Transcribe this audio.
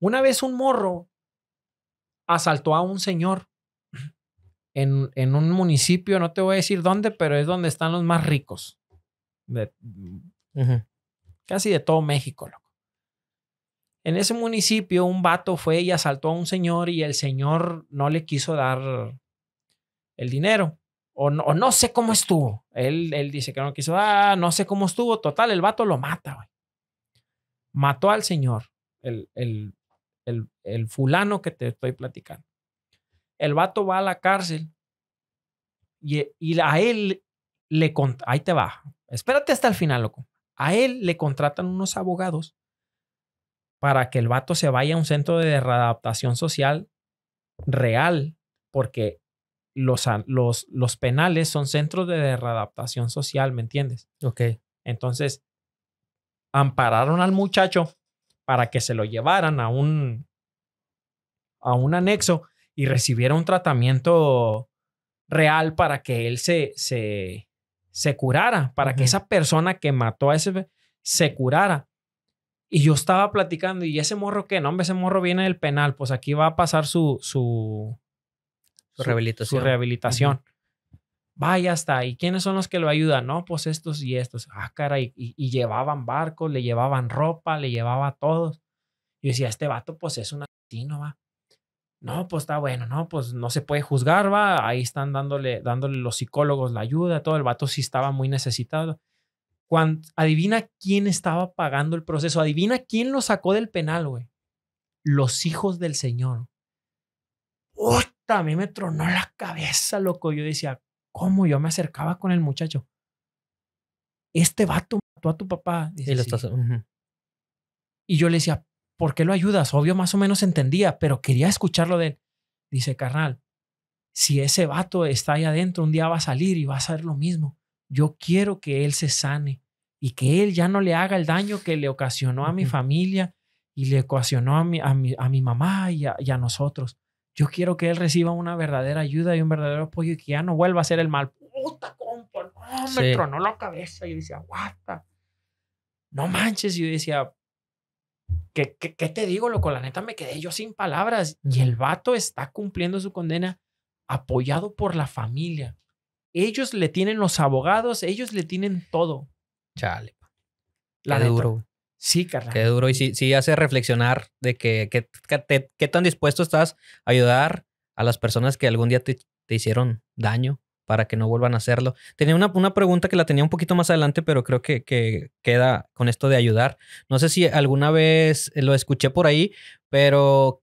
Una vez un morro asaltó a un señor en, un municipio, no te voy a decir dónde, pero es donde están los más ricos. Casi de todo México, loco. En ese municipio un vato fue y asaltó a un señor y el señor no le quiso dar el dinero. O no, no sé cómo estuvo. Él, dice que no quiso dar, ah, no sé cómo estuvo. Total, el vato lo mata, Mató al señor, el, el el, fulano que te estoy platicando. El vato va a la cárcel y, a él le... Ahí te va. Espérate hasta el final, loco. A él le contratan unos abogados para que el vato se vaya a un centro de readaptación social real, porque los, los, los penales son centros de readaptación social, ¿me entiendes? Ok. Entonces, ampararon al muchacho para que se lo llevaran a un, a un anexo y recibiera un tratamiento real para que él se, se, curara, para que esa persona que mató a ese se curara. Y yo estaba platicando, y ese morro que, no, hombre, ese morro viene del penal, pues aquí va a pasar su, su, su rehabilitación. Vaya hasta ahí. ¿Quiénes son los que lo ayudan? No, pues estos y estos. Ah, caray. Y, llevaban barcos, le llevaban ropa, le llevaba a todos. Y yo decía, este vato, pues es un asesino, va. No, pues está bueno, no, pues no se puede juzgar, va. Ahí están dándole, dándole los psicólogos la ayuda, todo. El vato sí estaba muy necesitado. Cuando, adivina quién estaba pagando el proceso, adivina quién lo sacó del penal, güey. Los hijos del Señor. Puta, a mí me tronó la cabeza, loco. Yo decía, ¿cómo yo me acercaba con el muchacho? Este vato mató a tu papá. Y yo le decía, ¿por qué lo ayudas? Obvio, más o menos entendía, pero quería escucharlo de él. Dice, carnal, si ese vato está ahí adentro, un día va a salir y va a ser lo mismo. Yo quiero que él se sane y que él ya no le haga el daño que le ocasionó a mi familia y le ocasionó a mi, a mi, mamá y a, nosotros. Yo quiero que él reciba una verdadera ayuda y un verdadero apoyo y que ya no vuelva a ser el mal. Puta compa, no, me la cabeza. Y yo decía, guata, no manches. Y yo decía, ¿Qué, te digo, loco? La neta me quedé yo sin palabras. Y el vato está cumpliendo su condena apoyado por la familia. Ellos le tienen los abogados, ellos le tienen todo. Chale. La duro. Sí, carnal. Qué duro. Y sí, sí hace reflexionar de que, qué tan dispuesto estás a ayudar a las personas que algún día te hicieron daño para que no vuelvan a hacerlo. Tenía una, una, pregunta que la tenía un poquito más adelante, pero creo que, que, queda con esto de ayudar. No sé si alguna vez eh, lo escuché por ahí, pero